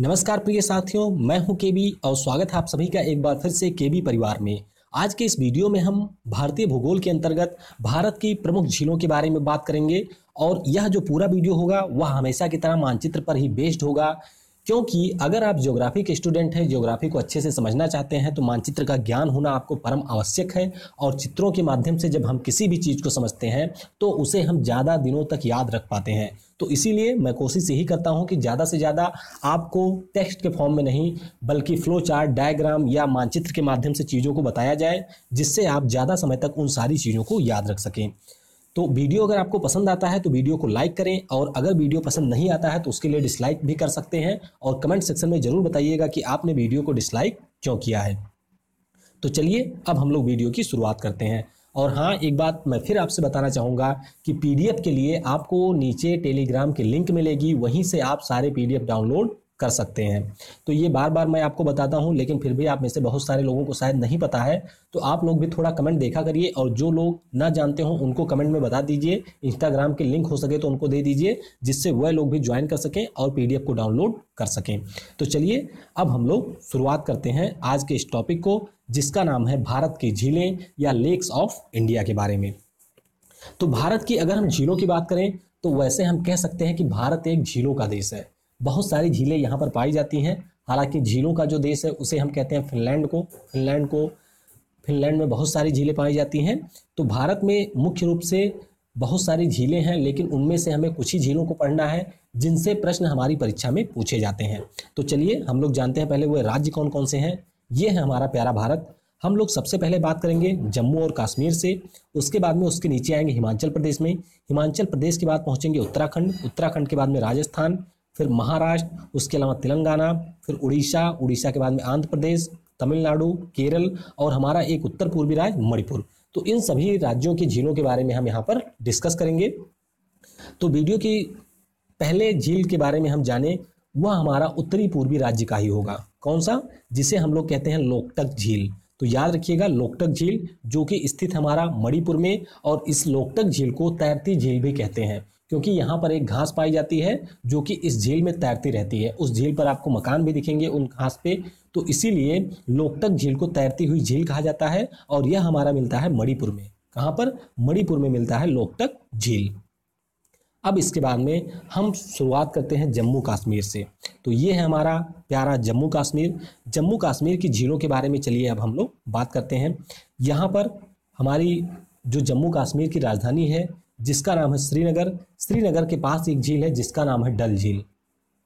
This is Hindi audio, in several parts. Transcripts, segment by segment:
नमस्कार प्रिय साथियों मैं हूं केबी और स्वागत है आप सभी का एक बार फिर से केबी परिवार में आज के इस वीडियो में हम भारतीय भूगोल के अंतर्गत भारत की प्रमुख झीलों के बारे में बात करेंगे और यह जो पूरा वीडियो होगा वह हमेशा की तरह मानचित्र पर ही बेस्ड होगा क्योंकि अगर आप ज्योग्राफी के स्टूडेंट हैं ज्योग्राफी को अच्छे से समझना चाहते हैं तो मानचित्र का ज्ञान होना आपको परम आवश्यक है और चित्रों के माध्यम से जब हम किसी भी चीज़ को समझते हैं तो उसे हम ज़्यादा दिनों तक याद रख पाते हैं तो इसीलिए मैं कोशिश यही करता हूं कि ज़्यादा से ज़्यादा आपको टेक्स्ट के फॉर्म में नहीं बल्कि फ्लो चार्ट डायग्राम या मानचित्र के माध्यम से चीज़ों को बताया जाए जिससे आप ज़्यादा समय तक उन सारी चीज़ों को याद रख सकें तो वीडियो अगर आपको पसंद आता है तो वीडियो को लाइक करें और अगर वीडियो पसंद नहीं आता है तो उसके लिए डिसलाइक भी कर सकते हैं और कमेंट सेक्शन में ज़रूर बताइएगा कि आपने वीडियो को डिसलाइक क्यों किया है तो चलिए अब हम लोग वीडियो की शुरुआत करते हैं और हाँ एक बात मैं फिर आपसे बताना चाहूँगा कि पीडीएफ के लिए आपको नीचे टेलीग्राम की लिंक मिलेगी वहीं से आप सारे पीडीएफ डाउनलोड कर सकते हैं तो ये बार बार मैं आपको बताता हूँ लेकिन फिर भी आप में से बहुत सारे लोगों को शायद नहीं पता है तो आप लोग भी थोड़ा कमेंट देखा करिए और जो लोग ना जानते हों उनको कमेंट में बता दीजिए इंस्टाग्राम के लिंक हो सके तो उनको दे दीजिए जिससे वह लोग भी ज्वाइन कर सकें और पी को डाउनलोड कर सकें तो चलिए अब हम लोग शुरुआत करते हैं आज के इस टॉपिक को जिसका नाम है भारत की झीलें या लेक्स ऑफ इंडिया के बारे में तो भारत की अगर हम झीलों की बात करें तो वैसे हम कह सकते हैं कि भारत एक झीलों का देश है बहुत सारी झीलें यहाँ पर पाई जाती हैं हालांकि झीलों का जो देश है उसे हम कहते हैं फिनलैंड को फिनलैंड को फिनलैंड में बहुत सारी झीलें पाई जाती हैं तो भारत में मुख्य रूप से बहुत सारी झीलें हैं लेकिन उनमें से हमें कुछ ही झीलों को पढ़ना है जिनसे प्रश्न हमारी परीक्षा में पूछे जाते हैं तो चलिए हम लोग जानते हैं पहले वो राज्य कौन कौन से हैं ये है हमारा प्यारा भारत हम लोग सबसे पहले बात करेंगे जम्मू और कश्मीर से उसके बाद में उसके नीचे आएंगे हिमाचल प्रदेश में हिमाचल प्रदेश के बाद पहुंचेंगे उत्तराखंड उत्तराखंड के बाद में राजस्थान फिर महाराष्ट्र उसके अलावा तेलंगाना फिर उड़ीसा उड़ीसा के बाद में आंध्र प्रदेश तमिलनाडु केरल और हमारा एक उत्तर पूर्वी राज्य मणिपुर तो इन सभी राज्यों की झीलों के बारे में हम यहाँ पर डिस्कस करेंगे तो वीडियो की पहले झील के बारे में हम जाने वह हमारा उत्तरी पूर्वी राज्य का ही होगा कौन सा जिसे हम लोग कहते हैं लोकटक झील तो याद रखिएगा लोकटक झील जो कि स्थित हमारा मणिपुर में और इस लोकटक झील को तैरती झील भी कहते हैं क्योंकि यहाँ पर एक घास पाई जाती है जो कि इस झील में तैरती रहती है उस झील पर आपको मकान भी दिखेंगे उन घास पे तो इसीलिए लोकटक झील को तैरती हुई झील कहा जाता है और यह हमारा मिलता है मणिपुर में कहाँ पर मणिपुर में मिलता है लोकटक झील अब इसके बाद में हम शुरुआत करते हैं जम्मू कश्मीर से तो ये है हमारा प्यारा जम्मू कश्मीर जम्मू कश्मीर की झीलों के बारे में चलिए अब हम लोग बात करते हैं यहाँ पर हमारी जो जम्मू कश्मीर की राजधानी है जिसका नाम है श्रीनगर श्रीनगर के पास एक झील है जिसका नाम है डल झील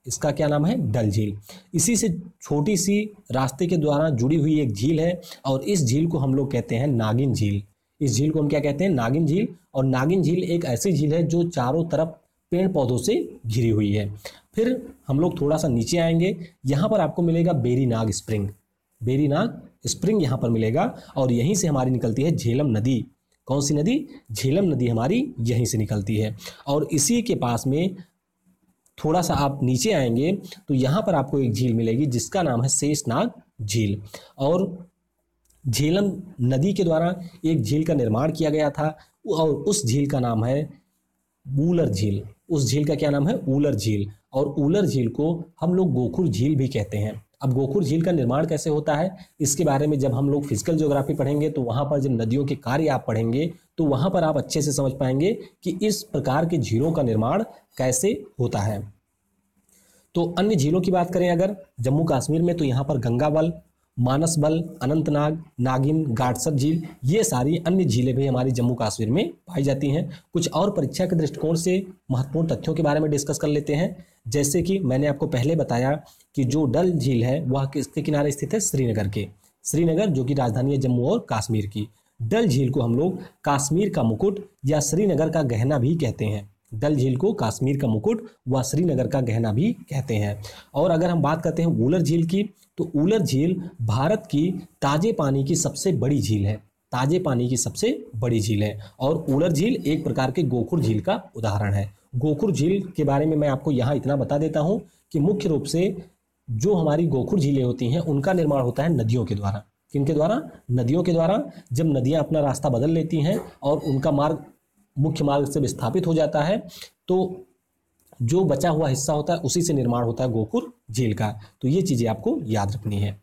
इसका क्या नाम है डल झील इसी से छोटी सी रास्ते के द्वारा जुड़ी हुई एक झील है और इस झील को हम लोग कहते हैं नागिन झील इस झील को हम क्या कहते हैं नागिन झील और नागिन झील एक ऐसी झील है जो चारों तरफ पेड़ पौधों से घिरी हुई है फिर हम लोग थोड़ा सा नीचे आएंगे यहाँ पर आपको मिलेगा Verinag spring Verinag spring यहाँ पर मिलेगा और यहीं से हमारी निकलती है झेलम नदी कौन सी नदी झेलम नदी हमारी यहीं से निकलती है और इसी के पास में थोड़ा सा आप नीचे आएंगे तो यहाँ पर आपको एक झील मिलेगी जिसका नाम है शेषनाग झील और झेलम नदी के द्वारा एक झील का निर्माण किया गया था और उस झील का नाम है ऊलर झील उस झील का क्या नाम है ऊलर झील और ऊलर झील को हम लोग गोखुर झील भी कहते हैं अब गोखुर झील का निर्माण कैसे होता है इसके बारे में जब हम लोग फिजिकल ज्योग्राफी पढ़ेंगे तो वहाँ पर जब नदियों के कार्य आप पढ़ेंगे तो वहाँ पर आप अच्छे से समझ पाएंगे कि इस प्रकार के झीलों का निर्माण कैसे होता है तो अन्य झीलों की बात करें अगर जम्मू कश्मीर में तो यहाँ पर गंगावल मानस बल अनंतनाग नागिन गाडसर झील ये सारी अन्य झीलें भी हमारी जम्मू कश्मीर में पाई जाती हैं कुछ और परीक्षा के दृष्टिकोण से महत्वपूर्ण तथ्यों के बारे में डिस्कस कर लेते हैं जैसे कि मैंने आपको पहले बताया कि जो डल झील है वह किसके किनारे स्थित है श्रीनगर के श्रीनगर जो कि राजधानी है जम्मू और कश्मीर की डल झील को हम लोग कश्मीर का मुकुट या श्रीनगर का गहना भी कहते हैं डल झील को कश्मीर का मुकुट व श्रीनगर का गहना भी कहते हैं और अगर हम बात करते हैं ऊलर झील की तो ऊलर झील भारत की ताजे पानी की सबसे बड़ी झील है ताजे पानी की सबसे बड़ी झील है और ऊलर झील एक प्रकार के गोखुर झील का उदाहरण है गोखुर झील के बारे में मैं आपको यहाँ इतना बता देता हूँ कि मुख्य रूप से जो हमारी गोखुर झीलें होती हैं उनका निर्माण होता है नदियों के द्वारा किनके द्वारा नदियों के द्वारा जब नदियां अपना रास्ता बदल लेती हैं और उनका मार्ग मुख्य मार्ग से विस्थापित हो जाता है तो जो बचा हुआ हिस्सा होता है उसी से निर्माण होता है गोकुल झील का तो ये चीज़ें आपको याद रखनी है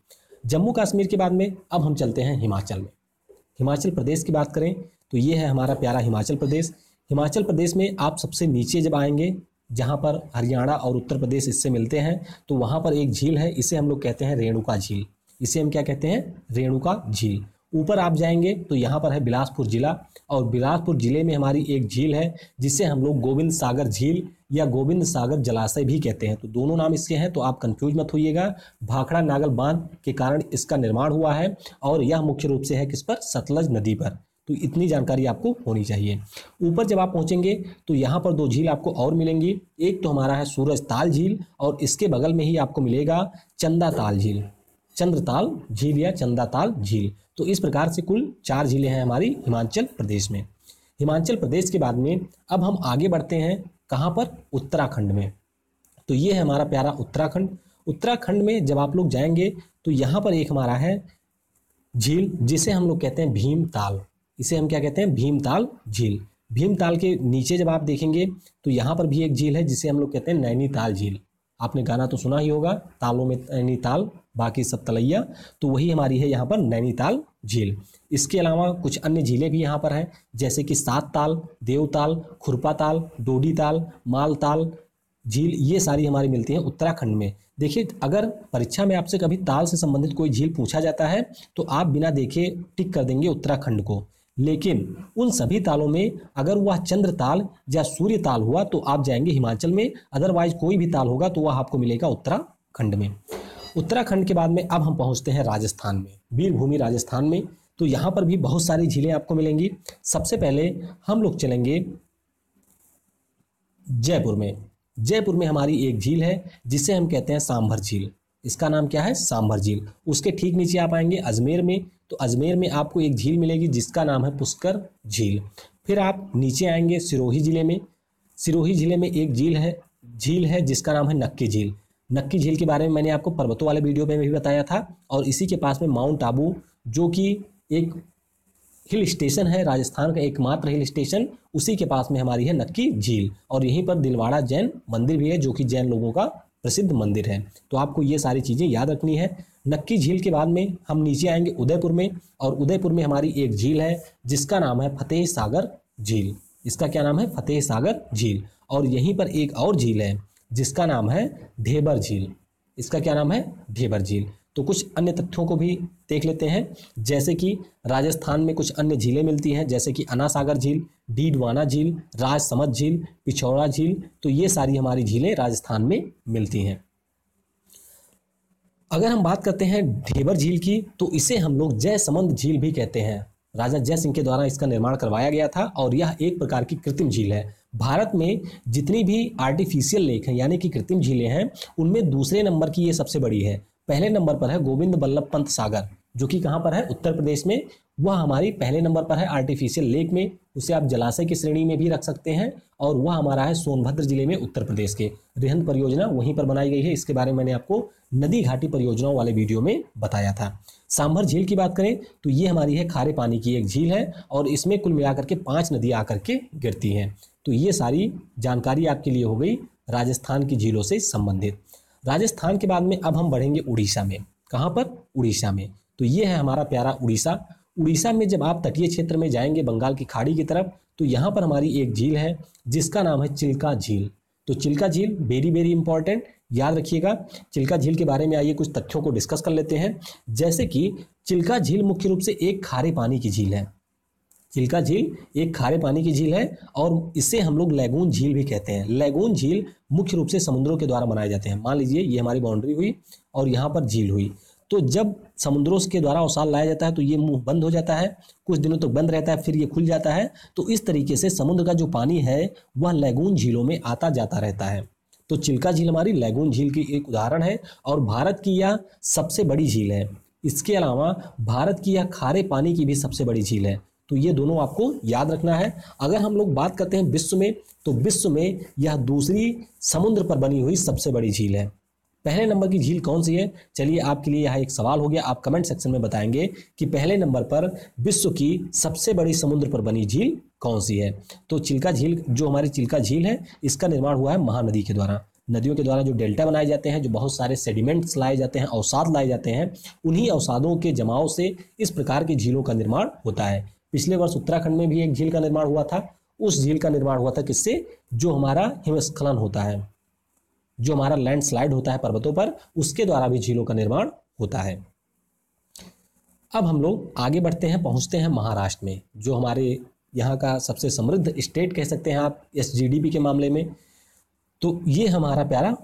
जम्मू कश्मीर के बाद में अब हम चलते हैं हिमाचल में हिमाचल प्रदेश की बात करें तो ये है हमारा प्यारा हिमाचल प्रदेश हिमाचल प्रदेश में आप सबसे नीचे जब आएंगे जहाँ पर हरियाणा और उत्तर प्रदेश इससे मिलते हैं तो वहाँ पर एक झील है इसे हम लोग कहते हैं रेणुका झील इसे हम क्या कहते हैं रेणुका झील ऊपर आप जाएंगे तो यहाँ पर है बिलासपुर जिला और बिलासपुर जिले में हमारी एक झील है जिसे हम लोग गोविंद सागर झील या गोविंद सागर जलाशय भी कहते हैं तो दोनों नाम इसके हैं तो आप कंफ्यूज मत होइएगा भाखड़ा नागल बांध के कारण इसका निर्माण हुआ है और यह मुख्य रूप से है किस पर सतलज नदी पर तो इतनी जानकारी आपको होनी चाहिए ऊपर जब आप पहुंचेंगे तो यहाँ पर दो झील आपको और मिलेंगी एक तो हमारा है सूरज ताल झील और इसके बगल में ही आपको मिलेगा चंदा ताल झील चंद्रताल झील या चंदाताल झील तो इस प्रकार से कुल चार झीलें हैं हमारी हिमाचल प्रदेश में हिमाचल प्रदेश के बाद में अब हम आगे बढ़ते हैं कहाँ पर उत्तराखंड में तो ये है हमारा प्यारा उत्तराखंड उत्तराखंड में जब आप लोग जाएंगे तो यहाँ पर एक हमारा है झील जिसे हम लोग कहते हैं भीमताल इसे हम क्या कहते हैं भीमताल झील भीमताल के नीचे जब आप देखेंगे तो यहाँ पर भी एक झील है जिसे हम लोग कहते हैं नैनीताल झील आपने गाना तो सुना ही होगा तालों में नैनीताल बाकी सब तलैया तो वही हमारी है यहाँ पर नैनीताल झील इसके अलावा कुछ अन्य झीलें भी यहाँ पर हैं जैसे कि सात ताल देवताल खुरपा ताल डोडी ताल माल ताल झील ये सारी हमारी मिलती हैं उत्तराखंड में देखिए अगर परीक्षा में आपसे कभी ताल से संबंधित कोई झील पूछा जाता है तो आप बिना देखे टिक कर देंगे उत्तराखंड को लेकिन उन सभी तालों में अगर वह चंद्र ताल या सूर्य ताल हुआ तो आप जाएंगे हिमाचल में अदरवाइज कोई भी ताल होगा तो वह आपको मिलेगा उत्तराखंड में उत्तराखंड के बाद में अब हम पहुंचते हैं राजस्थान में वीरभूमि राजस्थान में तो यहाँ पर भी बहुत सारी झीलें आपको मिलेंगी सबसे पहले हम लोग चलेंगे जयपुर में जयपुर में हमारी एक झील है जिसे हम कहते हैं सांभर झील इसका नाम क्या है सांभर झील उसके ठीक नीचे आप आएंगे अजमेर में तो अजमेर में आपको एक झील मिलेगी जिसका नाम है पुष्कर झील फिर आप नीचे आएंगे सिरोही ज़िले में सिरोही ज़िले में एक झील है झील है जिसका नाम है नक्की झील नक्की झील के बारे में मैंने आपको पर्वतों वाले वीडियो में भी बताया था और इसी के पास में माउंट आबू जो कि एक हिल स्टेशन है राजस्थान का एकमात्र हिल स्टेशन उसी के पास में हमारी है नक्की झील और यहीं पर दिलवाड़ा जैन मंदिर भी है जो कि जैन लोगों का प्रसिद्ध मंदिर है तो आपको ये सारी चीज़ें याद रखनी है नक्की झील के बाद में हम नीचे आएंगे उदयपुर में और उदयपुर में हमारी एक झील है जिसका नाम है फतेह सागर झील इसका क्या नाम है फतेह सागर झील और यहीं पर एक और झील है जिसका नाम है ढेबर झील इसका क्या नाम है ढेबर झील तो कुछ अन्य तथ्यों को भी देख लेते हैं जैसे कि राजस्थान में कुछ अन्य झीलें मिलती हैं जैसे कि अनासागर झील डीडवाना झील राजसमत झील पिछौड़ा झील तो ये सारी हमारी झीलें राजस्थान में मिलती हैं अगर हम बात करते हैं ढेबर झील की तो इसे हम लोग जय समंद झील भी कहते हैं राजा जय सिंह के द्वारा इसका निर्माण करवाया गया था और यह एक प्रकार की कृत्रिम झील है भारत में जितनी भी आर्टिफिशियल लेक हैं यानी कि कृत्रिम झीलें हैं उनमें दूसरे नंबर की ये सबसे बड़ी है पहले नंबर पर है गोविंद बल्लभ पंत सागर जो कि कहाँ पर है उत्तर प्रदेश में वह हमारी पहले नंबर पर है आर्टिफिशियल लेक में उसे आप जलाशय की श्रेणी में भी रख सकते हैं और वह हमारा है सोनभद्र जिले में उत्तर प्रदेश के रिहन परियोजना वहीं पर बनाई गई है इसके बारे में मैंने आपको नदी घाटी परियोजनाओं वाले वीडियो में बताया था सांभर झील की बात करें तो ये हमारी है खारे पानी की एक झील है और इसमें कुल मिलाकर के पाँच नदियाँ आकर के गिरती हैं तो ये सारी जानकारी आपके लिए हो गई राजस्थान की झीलों से संबंधित राजस्थान के बाद में अब हम बढ़ेंगे उड़ीसा में कहाँ पर उड़ीसा में तो ये है हमारा प्यारा उड़ीसा उड़ीसा में जब आप तटीय क्षेत्र में जाएंगे बंगाल की खाड़ी की तरफ तो यहाँ पर हमारी एक झील है जिसका नाम है चिल्का झील तो चिल्का झील वेरी वेरी इंपॉर्टेंट याद रखिएगा चिल्का झील के बारे में आइए कुछ तथ्यों को डिस्कस कर लेते हैं जैसे कि चिल्का झील मुख्य रूप से एक खारे पानी की झील है चिल्का झील एक खारे पानी की झील है और इसे हम लोग लैगून झील भी कहते हैं लैगून झील मुख्य रूप से समुद्रों के द्वारा बनाए जाते हैं मान लीजिए ये हमारी बाउंड्री हुई और यहाँ पर झील हुई तो जब समुद्रों के द्वारा अवसाल लाया जाता है तो ये मुंह बंद हो जाता है कुछ दिनों तक तो बंद रहता है फिर ये खुल जाता है तो इस तरीके से समुद्र का जो पानी है वह लैगून झीलों में आता जाता रहता है तो चिल्का झील हमारी लैगून झील की एक उदाहरण है और भारत की यह सबसे बड़ी झील है इसके अलावा भारत की यह खारे पानी की भी सबसे बड़ी झील है तो ये दोनों आपको याद रखना है अगर हम लोग बात करते हैं विश्व में तो विश्व में यह दूसरी समुद्र पर बनी हुई सबसे बड़ी झील है पहले नंबर की झील कौन सी है चलिए आपके लिए यहाँ एक सवाल हो गया आप कमेंट सेक्शन में बताएंगे कि पहले नंबर पर विश्व की सबसे बड़ी समुद्र पर बनी झील कौन सी है तो चिल्का झील जो हमारी चिल्का झील है इसका निर्माण हुआ है महानदी के द्वारा नदियों के द्वारा जो डेल्टा बनाए जाते हैं जो बहुत सारे सेडिमेंट्स लाए जाते हैं अवसाद लाए जाते हैं उन्हीं अवसादों के जमाव से इस प्रकार की झीलों का निर्माण होता है पिछले वर्ष उत्तराखंड में भी एक झील का निर्माण हुआ था उस झील का निर्माण हुआ था किससे जो हमारा हिमस्खलन होता है जो हमारा लैंडस्लाइड होता है पर्वतों पर उसके द्वारा भी झीलों का निर्माण होता है अब हम लोग आगे बढ़ते हैं पहुंचते हैं महाराष्ट्र में जो हमारे यहाँ का सबसे समृद्ध स्टेट कह सकते हैं आप एस के मामले में तो ये हमारा प्यारा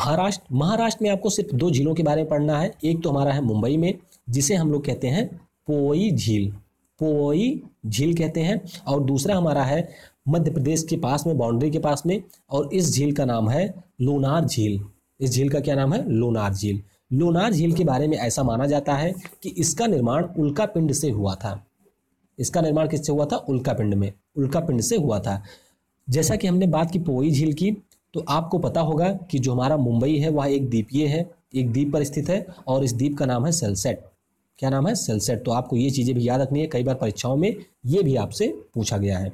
महाराष्ट्र महाराष्ट्र में आपको सिर्फ दो झीलों के बारे में पढ़ना है एक तो हमारा है मुंबई में जिसे हम लोग कहते हैं पोई झील कोई झील कहते हैं और दूसरा हमारा है मध्य प्रदेश के पास में बाउंड्री के पास में और इस झील का नाम है लोनार झील इस झील का क्या नाम है लोनार झील लोनार झील के बारे में ऐसा माना जाता है कि इसका निर्माण उल्का पिंड से हुआ था इसका निर्माण किससे हुआ था उल्का पिंड में उल्का पिंड से हुआ था जैसा कि हमने बात की पोई झील की तो आपको पता होगा कि जो हमारा मुंबई है वह एक द्वीपीय है एक द्वीप पर स्थित है और इस द्वीप का नाम है सेलसेट क्या नाम है सेल सेट तो आपको ये चीज़ें भी याद रखनी है कई बार परीक्षाओं में ये भी आपसे पूछा गया है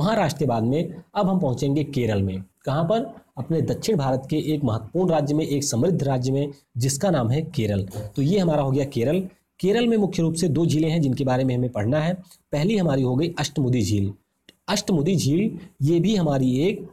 महाराष्ट्र के बाद में अब हम पहुंचेंगे केरल में कहाँ पर अपने दक्षिण भारत के एक महत्वपूर्ण राज्य में एक समृद्ध राज्य में जिसका नाम है केरल तो ये हमारा हो गया केरल केरल में मुख्य रूप से दो झीलें हैं जिनके बारे में हमें पढ़ना है पहली हमारी हो गई अष्टमुदी झील अष्टमुदी झील ये भी हमारी एक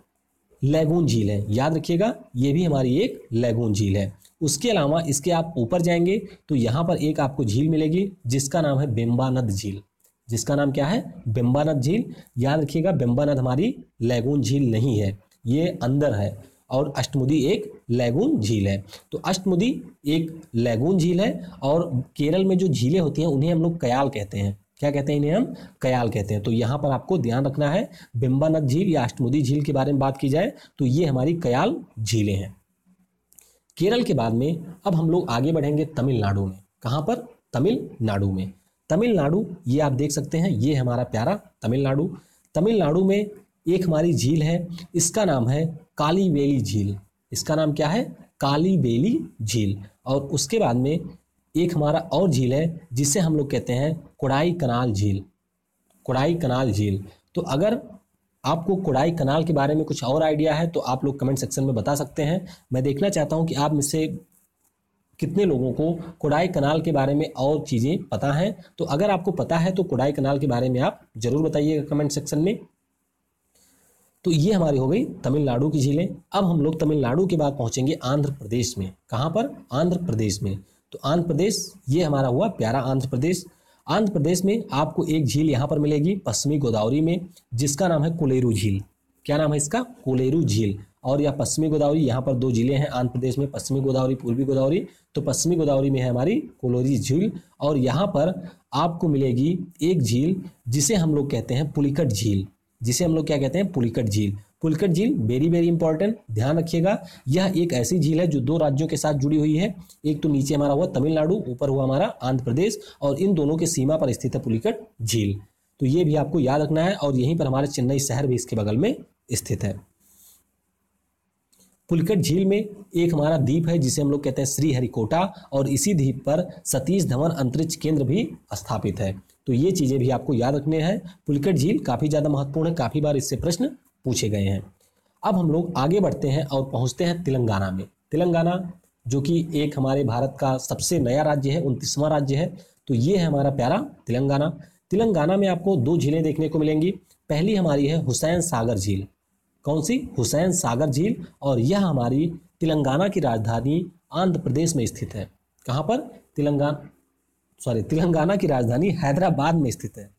लैगून झील है याद रखिएगा ये भी हमारी एक लैगून झील है उसके अलावा इसके आप ऊपर जाएंगे तो यहाँ पर एक आपको झील मिलेगी जिसका नाम है बेम्बानद झील जिसका नाम क्या है बेम्बानद झील याद रखिएगा बेम्बानद हमारी लैगून झील नहीं है ये अंदर है और अष्टमुदी एक लैगून झील है तो अष्टमुदी एक लैगून झील है और केरल में जो झीलें होती हैं उन्हें हम लोग कयाल कहते हैं क्या कहते हैं इन्हें हम कयाल कहते हैं तो यहाँ पर आपको ध्यान रखना है बिम्बानद झील या अष्टमुदी झील के बारे में बात की जाए तो ये हमारी कयाल झीलें हैं केरल के बाद में अब हम लोग आगे बढ़ेंगे तमिलनाडु में कहाँ पर तमिलनाडु में तमिलनाडु ये आप देख सकते हैं ये हमारा प्यारा तमिलनाडु तमिलनाडु में एक हमारी झील है इसका नाम है कालीबेली झील इसका नाम क्या है कालीबेली झील और उसके बाद में एक हमारा और झील है जिसे हम लोग कहते हैं कोडाई कनाल झील कोडाई कनाल झील तो अगर आपको कोडाई कनाल के बारे में कुछ और आइडिया है तो आप लोग कमेंट सेक्शन में बता सकते हैं मैं देखना चाहता हूँ कि आप मुझसे कितने लोगों को कुड़ाई कनाल के बारे में और चीज़ें पता हैं तो अगर आपको पता है तो कोडाई कनाल के बारे में आप ज़रूर बताइएगा कमेंट सेक्शन में तो ये हमारी हो गई तमिलनाडु की झीलें अब हम लोग तमिलनाडु के बाद पहुंचेंगे आंध्र प्रदेश में कहाँ पर आंध्र प्रदेश में तो आंध्र प्रदेश ये हमारा हुआ प्यारा आंध्र प्रदेश आंध्र प्रदेश में आपको एक झील यहाँ पर मिलेगी पश्चिमी गोदावरी में जिसका नाम है कोलेरू झील क्या नाम है इसका कोलेरू झील और यह पश्चिमी गोदावरी यहाँ पर दो जिले हैं आंध्र प्रदेश में पश्चिमी गोदावरी पूर्वी गोदावरी तो पश्चिमी गोदावरी में है हमारी कोलोरी झील और यहाँ पर आपको मिलेगी एक झील जिसे हम लोग कहते हैं पुलिकट झील जिसे हम लोग क्या कहते हैं पुलिकट झील पुलकट झील वेरी वेरी इंपॉर्टेंट ध्यान रखिएगा यह एक ऐसी झील है जो दो राज्यों के साथ जुड़ी हुई है एक तो नीचे हमारा हुआ तमिलनाडु ऊपर हुआ हमारा आंध्र प्रदेश और इन दोनों के सीमा पर स्थित है पुलिकट झील तो ये भी आपको याद रखना है और यहीं पर हमारे चेन्नई शहर भी इसके बगल में स्थित है पुलकट झील में एक हमारा द्वीप है जिसे हम लोग कहते हैं श्री हरिकोटा और इसी द्वीप पर सतीश धवन अंतरिक्ष केंद्र भी स्थापित है तो ये चीज़ें भी आपको याद रखने हैं पुलकट झील काफ़ी ज़्यादा महत्वपूर्ण है काफ़ी बार इससे प्रश्न पूछे गए हैं अब हम लोग आगे बढ़ते हैं और पहुंचते हैं तेलंगाना में तेलंगाना जो कि एक हमारे भारत का सबसे नया राज्य है उनतीसवां राज्य है तो ये है हमारा प्यारा तेलंगाना तेलंगाना में आपको दो झीलें देखने को मिलेंगी पहली हमारी है हुसैन सागर झील कौन सी हुसैन सागर झील और यह हमारी तेलंगाना की राजधानी आंध्र प्रदेश में स्थित है कहाँ पर तेलंगाना सॉरी तेलंगाना की राजधानी हैदराबाद में स्थित है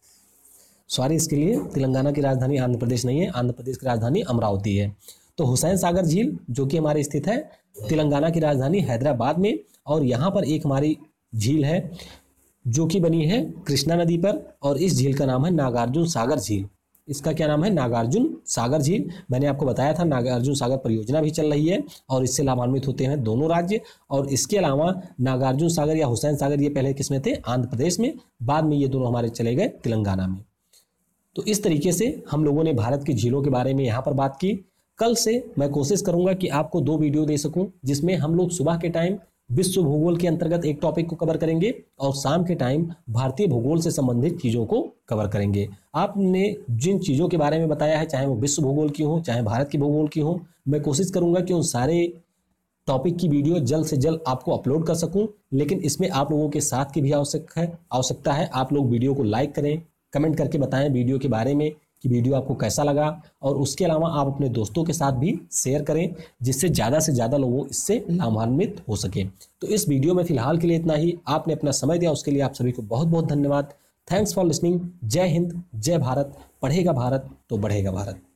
सॉरी इसके लिए तेलंगाना की राजधानी आंध्र प्रदेश नहीं है आंध्र प्रदेश की राजधानी अमरावती है तो हुसैन सागर झील जो कि हमारे स्थित है तेलंगाना की राजधानी हैदराबाद में और यहाँ पर एक हमारी झील है जो कि बनी है कृष्णा नदी पर और इस झील का नाम है नागार्जुन सागर झील इसका क्या नाम है नागार्जुन सागर झील मैंने आपको बताया था नागार्जुन सागर परियोजना भी चल रही है और इससे लाभान्वित होते हैं दोनों राज्य और इसके अलावा नागार्जुन सागर या हुसैन सागर ये पहले किस में थे आंध्र प्रदेश में बाद में ये दोनों हमारे चले गए तेलंगाना में तो इस तरीके से हम लोगों ने भारत की झीलों के बारे में यहाँ पर बात की कल से मैं कोशिश करूंगा कि आपको दो वीडियो दे सकूं जिसमें हम लोग सुबह के टाइम विश्व भूगोल के अंतर्गत एक टॉपिक को कवर करेंगे और शाम के टाइम भारतीय भूगोल से संबंधित चीज़ों को कवर करेंगे आपने जिन चीज़ों के बारे में बताया है चाहे वो विश्व भूगोल की हो चाहे भारत की भूगोल की हो मैं कोशिश करूंगा कि उन सारे टॉपिक की वीडियो जल्द से जल्द आपको अपलोड कर सकूं लेकिन इसमें आप लोगों के साथ की भी आवश्यक है आवश्यकता है आप लोग वीडियो को लाइक करें कमेंट करके बताएं वीडियो के बारे में कि वीडियो आपको कैसा लगा और उसके अलावा आप अपने दोस्तों के साथ भी शेयर करें जिससे ज़्यादा से ज़्यादा लोगों इससे लाभान्वित हो सके तो इस वीडियो में फिलहाल के लिए इतना ही आपने अपना समय दिया उसके लिए आप सभी को बहुत बहुत धन्यवाद थैंक्स फॉर लिसनिंग जय हिंद जय भारत पढ़ेगा भारत तो बढ़ेगा भारत